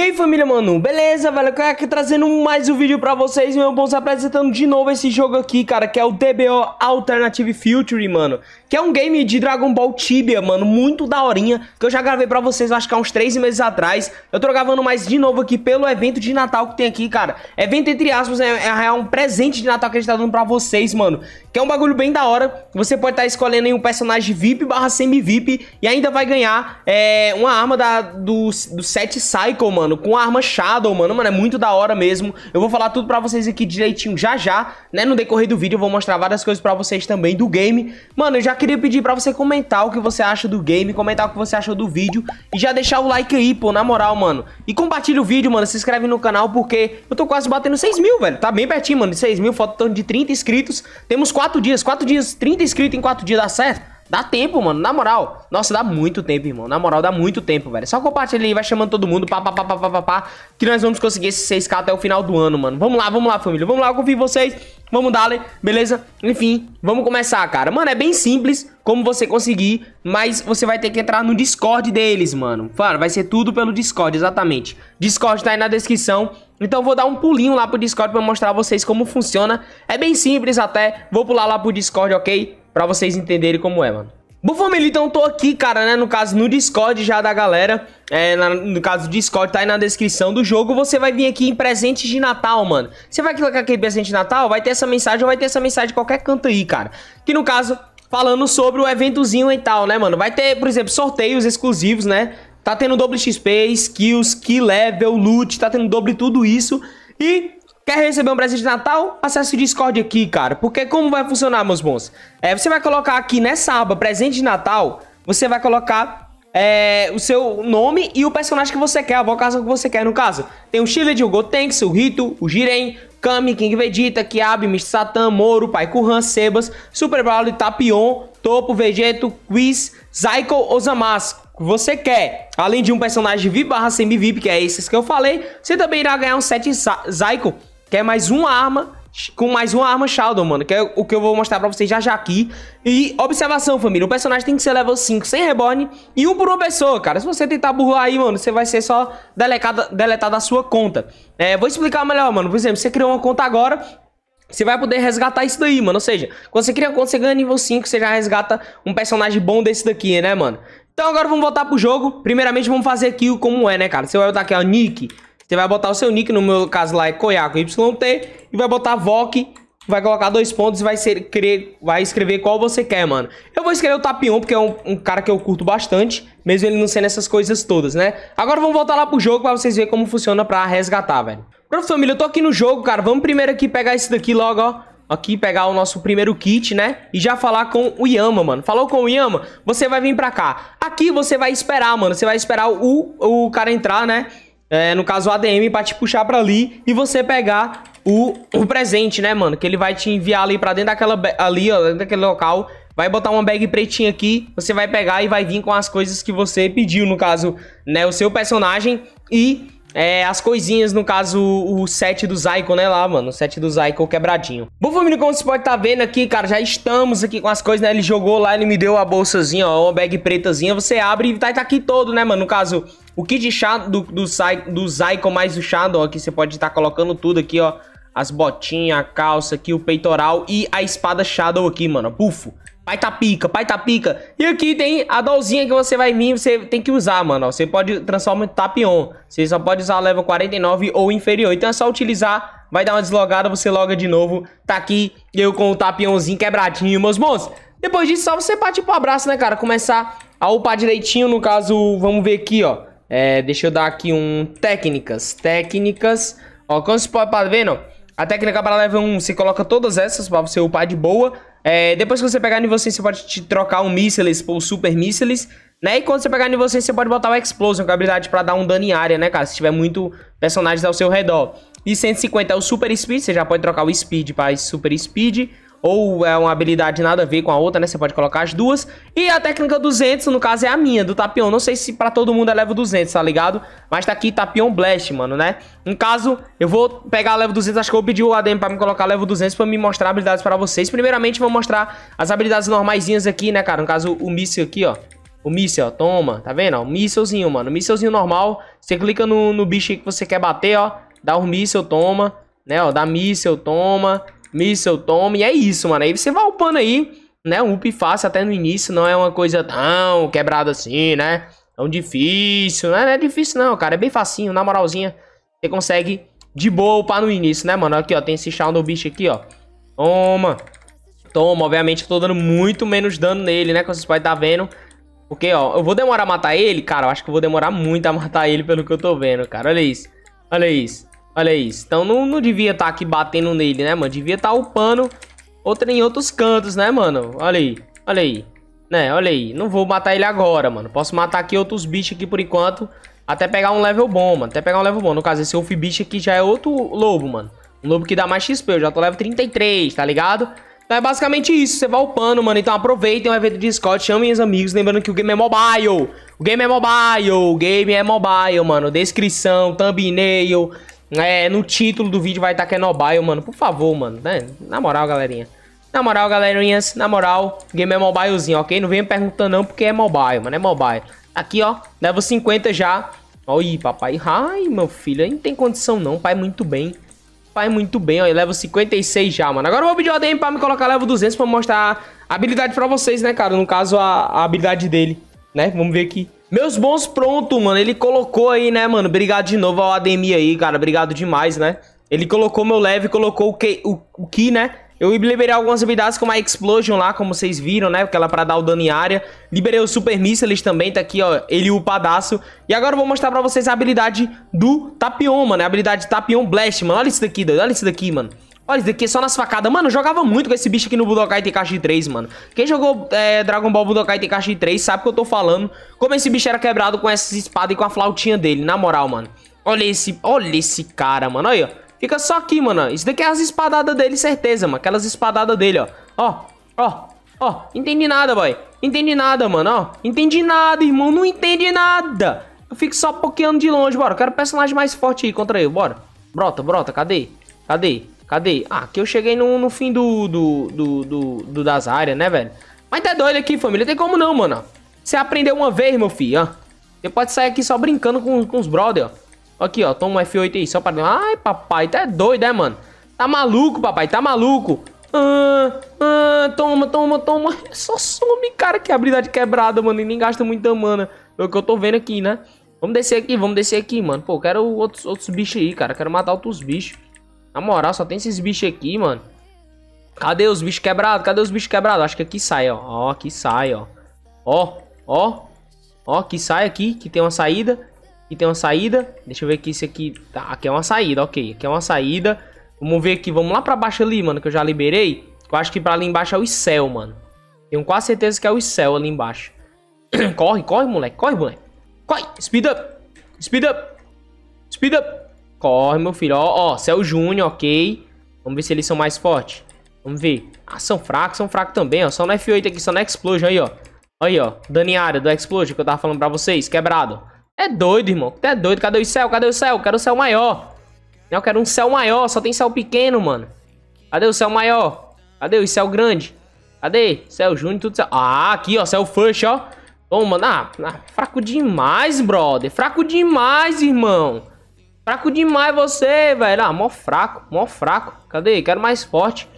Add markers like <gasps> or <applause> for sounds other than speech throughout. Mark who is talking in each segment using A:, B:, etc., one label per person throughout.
A: E aí família, mano, beleza, velho? Eu aqui trazendo mais um vídeo pra vocês, meu bons, apresentando de novo esse jogo aqui, cara, que é o DBO Alternative Future, mano. Que é um game de Dragon Ball Tibia, mano, muito daorinha, que eu já gravei pra vocês, acho que há uns 3 meses atrás. Eu tô gravando mais de novo aqui pelo evento de Natal que tem aqui, cara. Evento, entre aspas, é, é, é um presente de Natal que a gente tá dando pra vocês, mano. Que é um bagulho bem da hora, você pode estar tá escolhendo aí um personagem VIP barra semi-VIP e ainda vai ganhar é, uma arma da, do, do set Cycle, mano mano, com arma Shadow, mano. Mano, é muito da hora mesmo. Eu vou falar tudo pra vocês aqui direitinho já já, né? No decorrer do vídeo eu vou mostrar várias coisas pra vocês também do game. Mano, eu já queria pedir pra você comentar o que você acha do game, comentar o que você achou do vídeo e já deixar o like aí, pô, na moral, mano. E compartilha o vídeo, mano, se inscreve no canal porque eu tô quase batendo 6 mil, velho. Tá bem pertinho, mano, de 6 mil, falta torno de 30 inscritos. Temos 4 dias, 4 dias, 30 inscritos em 4 dias dá certo? Dá tempo, mano, na moral. Nossa, dá muito tempo, irmão. Na moral, dá muito tempo, velho. Só compartilha aí, vai chamando todo mundo, pá, pá, pá, pá, pá, pá, pá, que nós vamos conseguir esse 6k até o final do ano, mano. Vamos lá, vamos lá, família. Vamos lá, eu confio em vocês. Vamos dar, beleza? Enfim, vamos começar, cara. Mano, é bem simples como você conseguir, mas você vai ter que entrar no Discord deles, mano. Fala, vai ser tudo pelo Discord, exatamente. Discord tá aí na descrição. Então vou dar um pulinho lá pro Discord pra mostrar a vocês como funciona. É bem simples até. Vou pular lá pro Discord, ok? Pra vocês entenderem como é, mano. Bom, família, então tô aqui, cara, né, no caso no Discord já da galera, é, na, no caso do Discord tá aí na descrição do jogo, você vai vir aqui em presente de Natal, mano. Você vai clicar aqui em presente de Natal, vai ter essa mensagem ou vai ter essa mensagem de qualquer canto aí, cara. Que no caso, falando sobre o eventozinho e tal, né, mano. Vai ter, por exemplo, sorteios exclusivos, né, tá tendo double XP, skills, key level, loot, tá tendo double tudo isso. E Quer receber um presente de Natal? Acesse o Discord aqui, cara. Porque como vai funcionar, meus bons? É, você vai colocar aqui nessa aba presente de Natal, você vai colocar é, o seu nome e o personagem que você quer, a vocação que você quer, no caso. Tem o Shilid, o Gotenks, o Rito, o Jiren, Kami, King Vegeta, Kiabi, Mr. Satan, Moro, Pai Kuhan, Sebas, Super Brawl, Tapion, Topo, Vegeto, Quiz, Zaiko, Zamasu. Você quer, além de um personagem VIP barra semi-VIP, que é esses que eu falei, você também irá ganhar um set Zaiko Quer mais uma arma com mais uma arma Shadow, mano, que é o que eu vou mostrar pra vocês já já aqui. E observação, família, o personagem tem que ser level 5 sem reborn e um por uma pessoa, cara. Se você tentar burlar aí, mano, você vai ser só deletado, deletado da sua conta. É, vou explicar melhor, mano. Por exemplo, você criou uma conta agora, você vai poder resgatar isso daí, mano. Ou seja, quando você cria uma conta, você ganha nível 5, você já resgata um personagem bom desse daqui, né, mano? Então agora vamos voltar pro jogo. Primeiramente, vamos fazer aqui o como é, né, cara? Você vai botar aqui, ó, Nick... Você vai botar o seu nick, no meu caso lá é Koyako YT, e vai botar VOC, vai colocar dois pontos e vai, ser, crer, vai escrever qual você quer, mano. Eu vou escrever o Tapion, porque é um, um, cara que eu curto bastante, mesmo ele não sendo essas coisas todas, né? Agora vamos voltar lá pro jogo pra vocês verem como funciona pra resgatar, velho. Pronto, família, eu tô aqui no jogo, cara. Vamos primeiro aqui pegar esse daqui logo, ó aqui pegar o nosso primeiro kit, né? E já falar com o Yama, mano. Falou com o Yama, você vai vir pra cá. Aqui você vai esperar, mano. Você vai esperar o, o cara entrar, né? É, no caso, o ADM pra te puxar pra ali e você pegar o, o presente, né, mano? Que ele vai te enviar ali pra dentro daquela... Ali, ó, dentro daquele local. Vai botar uma bag pretinha aqui, você vai pegar e vai vir com as coisas que você pediu, no caso, né, o seu personagem. E é, as coisinhas, no caso, o, o set do Zyko, né, lá, mano, o set do Zyko quebradinho. Bom, família, como você pode tá vendo aqui, cara, já estamos aqui com as coisas, né, ele jogou lá, ele me deu a bolsazinha, ó, uma bag pretazinha, você abre e tá, tá aqui todo, né, mano, no caso, o kit de chá do, do, do Zyko mais o Shadow, ó, você pode estar tá colocando tudo aqui, ó, as botinhas, a calça aqui, o peitoral e a espada Shadow aqui, mano, bufo. Pai tá pica, pai tá pica. E aqui tem a dolzinha que você vai vir, você tem que usar, mano. Você pode transformar em tapion. Você só pode usar level 49 ou inferior. Então é só utilizar, vai dar uma deslogada, você loga de novo. Tá aqui eu com o tapionzinho quebradinho, meus bons. Depois disso, só você parte pro abraço, né, cara? Começar a upar direitinho, no caso, vamos ver aqui, ó. É, deixa eu dar aqui um técnicas, técnicas. Ó, como você pode tá vendo, a técnica para level 1, você coloca todas essas para você upar de boa. É, depois que você pegar nível 100, você pode te trocar um Missiles por Super Missiles, né? E quando você pegar nível 100, você pode botar o Explosion, com é a habilidade pra dar um dano em área, né, cara? Se tiver muito personagens ao seu redor. E 150 é o Super Speed, você já pode trocar o Speed pra Super Speed ou é uma habilidade nada a ver com a outra, né? Você pode colocar as duas. E a técnica 200, no caso, é a minha, do Tapion. Não sei se pra todo mundo é level 200, tá ligado? Mas tá aqui Tapion Blast, mano, né? No caso, eu vou pegar a level 200. Acho que eu pedi o ADM pra me colocar level 200 pra me mostrar habilidades pra vocês. Primeiramente, vou mostrar as habilidades normaisinhas aqui, né, cara? No caso, o míssil aqui, ó. O míssil, ó, toma, tá vendo? Ó, o mísselzinho, mano. O mísselzinho normal. Você clica no, no bicho que você quer bater, ó. Dá um míssel, toma. Né, ó, dá míssel, toma. Missile Tome. E é isso, mano. Aí você vai upando aí, né? Um up fácil até no início. Não é uma coisa tão quebrada assim, né? Tão difícil. Né? Não é difícil não, cara. É bem facinho, na moralzinha. Você consegue de boa upar no início, né, mano? Aqui, ó. Tem esse do bicho aqui, ó. Toma. Toma. Obviamente eu tô dando muito menos dano nele, né? Como vocês podem estar tá vendo. Porque, ó, eu vou demorar a matar ele, cara. Eu acho que eu vou demorar muito a <laughs> matar ele pelo que eu tô vendo, cara. Olha isso. Olha isso. Olha isso. Então não, não devia estar tá aqui batendo nele, né, mano? Devia estar tá upando em outros cantos, né, mano? Olha aí, olha aí. Né, olha aí. Não vou matar ele agora, mano. Posso matar aqui outros bichos aqui por enquanto. Até pegar um level bom, mano. Até pegar um level bom. No caso, esse Wolf bicho aqui já é outro lobo, mano. Um lobo que dá mais XP. Eu já tô level 33, tá ligado? Então é basicamente isso, você vai upando, mano. Então aproveitem o evento de Discord, chamem os amigos. Lembrando que o game é mobile. O game é mobile. O game é mobile, mano. Descrição, thumbnail, é, no título do vídeo vai estar que é mobile, mano. Por favor, mano. Né? Na moral, galerinha. Na moral, galerinhas. Na moral, game é mobilezinho, ok? Não venha perguntando não, porque é mobile, mano. É mobile. Aqui, ó. Level 50 já. oi papai. Ai, meu filho. Não tem condição não. Pai, muito bem. Pai, muito bem. ó level 56 já, mano. Agora eu vou pedir ADM pra me colocar level 200 pra mostrar a habilidade pra vocês, né, cara? No caso, a, a habilidade dele, né? Vamos ver aqui. Meus bons, pronto, mano. Ele colocou aí, né, mano? Obrigado de novo ao Ademir aí, cara. Obrigado demais, né? Ele colocou meu leve, colocou o que, o, o que né? Eu liberei algumas habilidades como a Explosion lá, como vocês viram, né? Aquela pra dar o dano em área. Liberei o Super Missiles também, tá aqui, ó, ele o padasso E agora eu vou mostrar pra vocês a habilidade do Tapion, mano. A habilidade Tapion Blast, mano. Olha isso daqui, doido. Olha isso daqui, mano. Olha isso daqui, só nas facadas. Mano, eu jogava muito com esse bicho aqui no Budokai Tenkaichi 3, mano. Quem jogou é, Dragon Ball Budokai Tenkaichi 3 sabe o que eu tô falando. Como esse bicho era quebrado com essa espada e com a flautinha dele, na moral, mano. Olha esse, olha esse cara, mano. Olha aí, ó. Fica só aqui, mano. Isso daqui é as espadadas dele, certeza, mano. Aquelas espadadas dele, ó. Ó, ó, ó. Entendi nada, boy. Entendi nada, mano, ó. Entendi nada, irmão. Não entendi nada. Eu fico só pokeando de longe, bora. Eu quero personagem mais forte aí contra ele, bora. Brota, brota, cadê? Cadê? Cadê? Ah, aqui eu cheguei no, no fim do, do, do, do, do das áreas, né, velho? Mas tá doido aqui, família. Tem como não, mano. Você aprendeu uma vez, meu filho, ó. Você pode sair aqui só brincando com, com os brother, ó. Aqui, ó. Toma um F8 aí, só para... Ai, papai, tá doido, é, mano? Tá maluco, papai, tá maluco. Ah, ah, toma, toma, toma. <laughs> Só some, cara, que habilidade quebrada, mano. E nem gasta muita mana. É o que eu tô vendo aqui, né? Vamos descer aqui, vamos descer aqui, mano. Pô, quero outros, outros bichos aí, cara. Quero matar outros bichos. Na moral, só tem esses bichos aqui, mano. Cadê os bichos quebrados? Cadê os bichos quebrados? Acho que aqui sai, ó. Ó, aqui sai, ó. Ó, ó. Ó, aqui sai aqui, que tem uma saída. Aqui tem uma saída. Deixa eu ver aqui se aqui... Tá, aqui é uma saída, ok. Aqui é uma saída. Vamos ver aqui. Vamos lá pra baixo ali, mano, que eu já liberei. Eu acho que pra ali embaixo é o céu, mano. Tenho quase certeza que é o céu ali embaixo. <clears throat> corre, corre, moleque. Corre, moleque. Corre. Speed up. Speed up. Speed up. Corre, meu filho. Ó, ó, Céu Júnior, ok. Vamos ver se eles são mais fortes. Vamos ver. Ah, são fracos, são fracos também, ó. Só no F8 aqui, só no Explosion aí, ó. Aí, ó. Dani área do Explosion que eu tava falando pra vocês. Quebrado. É doido, irmão. É doido. Cadê o céu? Cadê o céu? Eu quero o céu maior. Eu quero um céu maior. Só tem céu pequeno, mano. Cadê o céu maior? Cadê o céu grande? Cadê? Céu Júnior, tudo céu... Ah, aqui, ó. Céu Fush, ó. Toma. Ah, ah, fraco demais, brother. Fraco demais, irmão. Fraco demais você, velho. Ah, mó fraco, mó fraco. Cadê? Quero mais forte.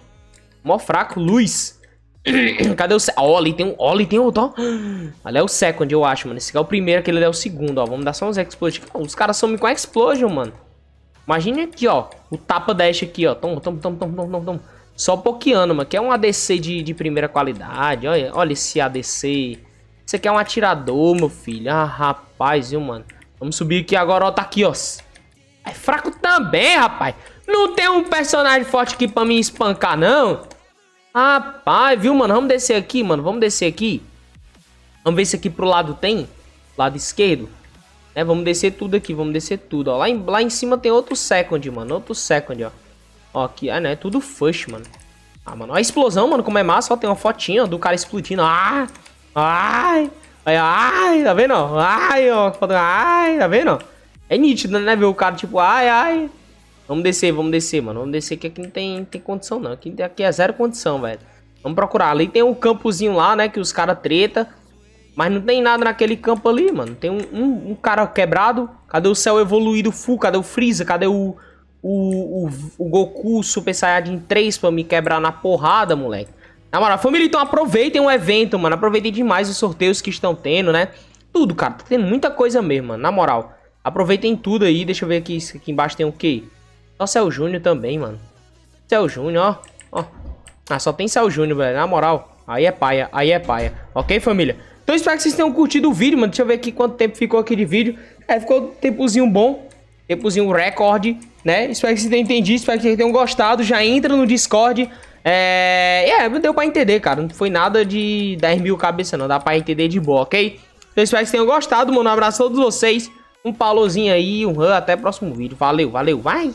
A: Mó fraco, luz. <clears throat> Cadê o... Ó, oh, ali tem um... Ó, oh, ali tem outro, ó. <gasps> Ali é o second, eu acho, mano. Esse aqui é o primeiro, aquele ali é o segundo, ó. Vamos dar só uns explosion. Os caras somem com a explosion, mano. Imagina aqui, ó. O tapa dash aqui, ó. Toma, toma, toma, toma, toma, tom. Só pokeando, mano. Quer é um ADC de, de primeira qualidade. Olha, olha esse ADC. Você quer é um atirador, meu filho. Ah, rapaz, viu, mano. Vamos subir aqui agora, ó. Tá aqui, ó. É fraco também, rapaz. Não tem um personagem forte aqui pra me espancar, não. Rapaz, viu, mano? Vamos descer aqui, mano. Vamos descer aqui. Vamos ver se aqui pro lado tem. Lado esquerdo. É, vamos descer tudo aqui. Vamos descer tudo, ó. Lá em, lá em cima tem outro second, mano. Outro second, ó. Ó, aqui. Ah, não. É tudo first, mano. Ah, mano. Ó, a explosão, mano. Como é massa. Ó, tem uma fotinha ó, do cara explodindo. Ah! Ai! Ai, ai, tá vendo? Ai, ó. Ai, tá vendo? É nítido, né? Ver o cara, tipo, ai, ai. Vamos descer, vamos descer, mano. Vamos descer que aqui não tem, tem condição, não. Aqui, aqui é zero condição, velho. Vamos procurar. Ali tem um campozinho lá, né? Que os caras treta. Mas não tem nada naquele campo ali, mano. Tem um, um, um, cara quebrado. Cadê o céu evoluído full? Cadê o Freeza? Cadê o, o, o, o Goku Super Saiyajin 3 pra me quebrar na porrada, moleque? Na moral, família, então aproveitem o evento, mano. Aproveitem demais os sorteios que estão tendo, né? Tudo, cara. Tá tendo muita coisa mesmo, mano. Na moral. Aproveitem tudo aí. Deixa eu ver aqui. Aqui embaixo tem o quê? Só Céu Júnior também, mano. Céu Júnior, ó. ó. Ah, só tem Céu Júnior, velho. Na moral. Aí é paia. Aí é paia. Ok, família? Então espero que vocês tenham curtido o vídeo, mano. Deixa eu ver aqui quanto tempo ficou aqui de vídeo. É, ficou um tempozinho bom. Tempozinho recorde, né? Espero que vocês tenham entendido. Espero que vocês tenham gostado. Já entra no Discord. É... é, deu pra entender, cara. Não foi nada de 10 mil cabeças, não. Dá pra entender de boa, ok? Então espero que vocês tenham gostado, mano. Um abraço a todos vocês um paulozinho aí, um até o próximo vídeo. Valeu, valeu, vai!